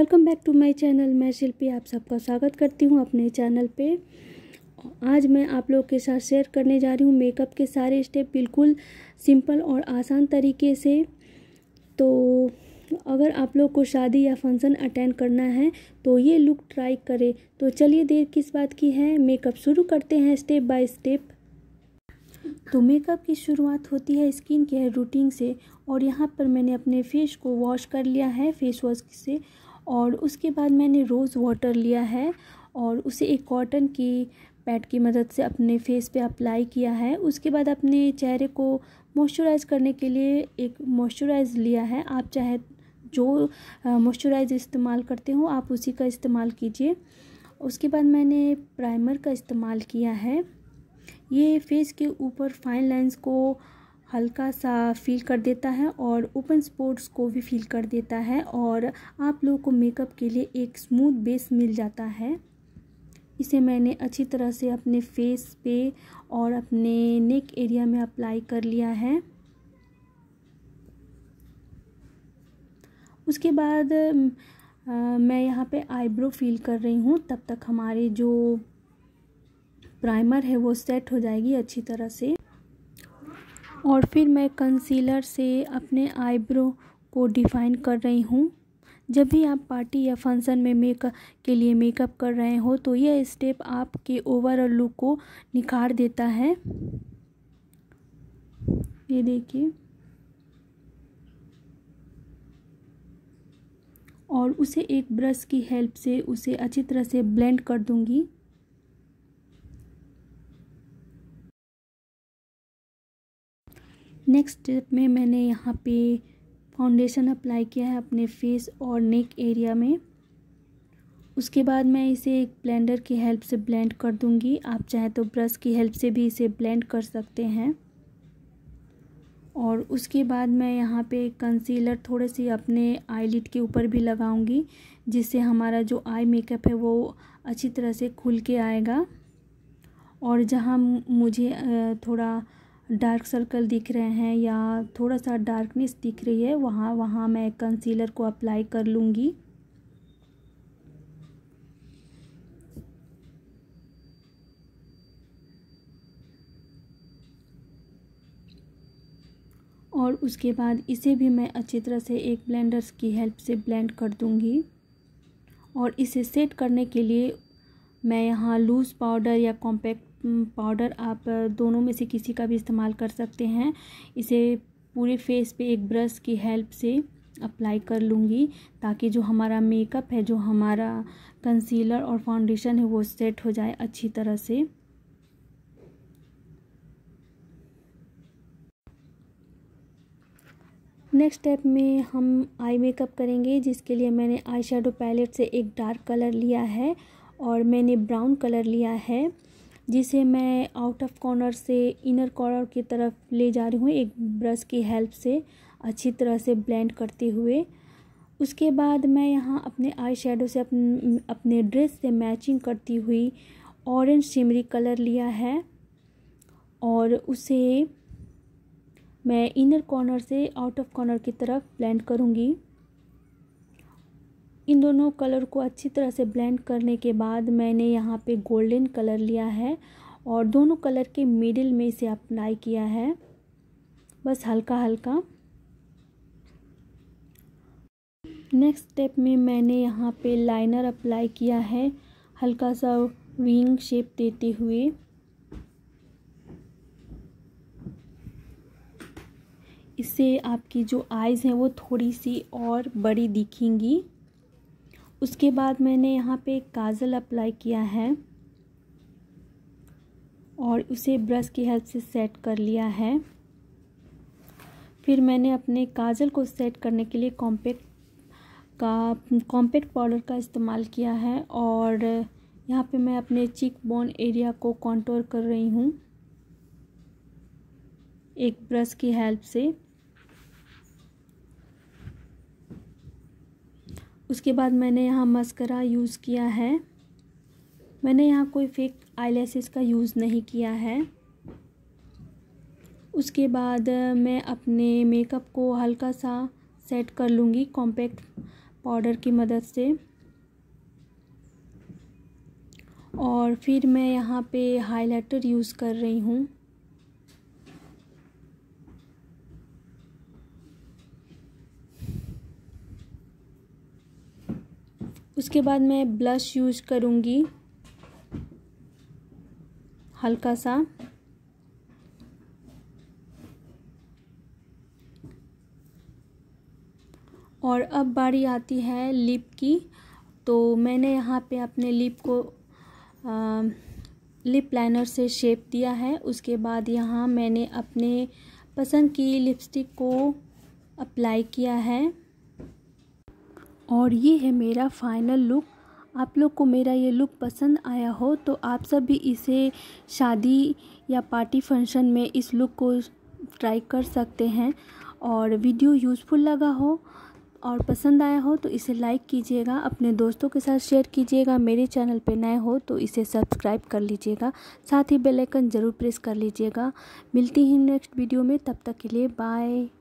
welcome back to my channel मैं शिल्पी आप सबका स्वागत करती हूँ अपने चैनल पे आज मैं आप लोग के साथ शेयर करने जा रही हूँ मेकअप के सारे स्टेप बिल्कुल सिंपल और आसान तरीके से तो अगर आप लोग को शादी या फंक्शन अटेंड करना है तो ये लुक ट्राई करें तो चलिए देर किस बात की है मेकअप शुरू करते हैं स्टेप बाय स्टेप तो मेकअप की शुरुआत होती है स्किन केयर रूटीन से और यहाँ पर मैंने अपने फेस को वॉश कर लिया है फेस वॉश से और उसके बाद मैंने रोज़ वाटर लिया है और उसे एक कॉटन की पैड की मदद से अपने फेस पे अप्लाई किया है उसके बाद अपने चेहरे को मॉइस्चराइज़ करने के लिए एक मॉइस्चराइज़ लिया है आप चाहे जो मॉइस्चराइज़ इस्तेमाल करते हो आप उसी का इस्तेमाल कीजिए उसके बाद मैंने प्राइमर का इस्तेमाल किया है ये फेस के ऊपर फाइन लाइंस को हल्का सा फील कर देता है और ओपन स्पोर्ट्स को भी फील कर देता है और आप लोगों को मेकअप के लिए एक स्मूथ बेस मिल जाता है इसे मैंने अच्छी तरह से अपने फेस पे और अपने नेक एरिया में अप्लाई कर लिया है उसके बाद आ, मैं यहाँ पे आईब्रो फील कर रही हूँ तब तक हमारे जो प्राइमर है वो सेट हो जाएगी अच्छी तरह से और फिर मैं कंसीलर से अपने आईब्रो को डिफ़ाइन कर रही हूँ जब भी आप पार्टी या फंक्शन में मेक के लिए मेकअप कर रहे हो तो यह स्टेप आपके ओवरऑल लुक को निखार देता है ये देखिए और उसे एक ब्रश की हेल्प से उसे अच्छी तरह से ब्लेंड कर दूंगी नेक्स्ट स्टेप में मैंने यहाँ पे फाउंडेशन अप्लाई किया है अपने फेस और नेक एरिया में उसके बाद मैं इसे एक ब्लेंडर की हेल्प से ब्लेंड कर दूंगी आप चाहे तो ब्रश की हेल्प से भी इसे ब्लेंड कर सकते हैं और उसके बाद मैं यहाँ पे कंसीलर थोड़े से अपने आईलिड के ऊपर भी लगाऊंगी जिससे हमारा जो आई मेकअप है वो अच्छी तरह से खुल के आएगा और जहाँ मुझे थोड़ा डार्क सर्कल दिख रहे हैं या थोड़ा सा डार्कनेस दिख रही है वहाँ वहाँ मैं कंसीलर को अप्लाई कर लूँगी और उसके बाद इसे भी मैं अच्छी तरह से एक ब्लेंडर्स की हेल्प से ब्लेंड कर दूँगी और इसे सेट करने के लिए मैं यहाँ लूज़ पाउडर या कॉम्पैक्ट पाउडर आप दोनों में से किसी का भी इस्तेमाल कर सकते हैं इसे पूरे फेस पे एक ब्रश की हेल्प से अप्लाई कर लूँगी ताकि जो हमारा मेकअप है जो हमारा कंसीलर और फाउंडेशन है वो सेट हो जाए अच्छी तरह से नेक्स्ट स्टेप में हम आई मेकअप करेंगे जिसके लिए मैंने आई शेडो पैलेट से एक डार्क कलर लिया है और मैंने ब्राउन कलर लिया है जिसे मैं आउट ऑफ कॉर्नर से इनर कॉर्नर की तरफ ले जा रही हूँ एक ब्रश की हेल्प से अच्छी तरह से ब्लेंड करते हुए उसके बाद मैं यहाँ अपने आई शेडो से अपने अपने ड्रेस से मैचिंग करती हुई ऑरेंज शिमरी कलर लिया है और उसे मैं इनर कॉर्नर से आउट ऑफ कॉर्नर की तरफ ब्लेंड करूँगी इन दोनों कलर को अच्छी तरह से ब्लेंड करने के बाद मैंने यहाँ पे गोल्डन कलर लिया है और दोनों कलर के मिडिल में इसे अप्लाई किया है बस हल्का हल्का नेक्स्ट स्टेप में मैंने यहाँ पे लाइनर अप्लाई किया है हल्का सा विंग शेप देते हुए इससे आपकी जो आइज़ हैं वो थोड़ी सी और बड़ी दिखेंगी उसके बाद मैंने यहाँ पे काजल अप्लाई किया है और उसे ब्रश की हेल्प से सेट कर लिया है फिर मैंने अपने काजल को सेट करने के लिए कॉम्पैक्ट का कॉम्पैक्ट पाउडर का इस्तेमाल किया है और यहाँ पे मैं अपने चिक बोन एरिया को कॉन्टोर कर रही हूँ एक ब्रश की हेल्प से उसके बाद मैंने यहाँ मस्करा यूज़ किया है मैंने यहाँ कोई फेक आईलैसेस का यूज़ नहीं किया है उसके बाद मैं अपने मेकअप को हल्का सा सेट कर लूँगी कॉम्पैक्ट पाउडर की मदद से और फिर मैं यहाँ पे हाइलाइटर यूज़ कर रही हूँ उसके बाद मैं ब्लश यूज करूँगी हल्का सा और अब बारी आती है लिप की तो मैंने यहाँ पे अपने लिप को आ, लिप लाइनर से शेप दिया है उसके बाद यहाँ मैंने अपने पसंद की लिपस्टिक को अप्लाई किया है और ये है मेरा फ़ाइनल लुक आप लोग को मेरा ये लुक पसंद आया हो तो आप सब भी इसे शादी या पार्टी फंक्शन में इस लुक को ट्राई कर सकते हैं और वीडियो यूज़फुल लगा हो और पसंद आया हो तो इसे लाइक कीजिएगा अपने दोस्तों के साथ शेयर कीजिएगा मेरे चैनल पे नए हो तो इसे सब्सक्राइब कर लीजिएगा साथ ही बेल आइकन ज़रूर प्रेस कर लीजिएगा मिलती हैं नेक्स्ट वीडियो में तब तक के लिए बाय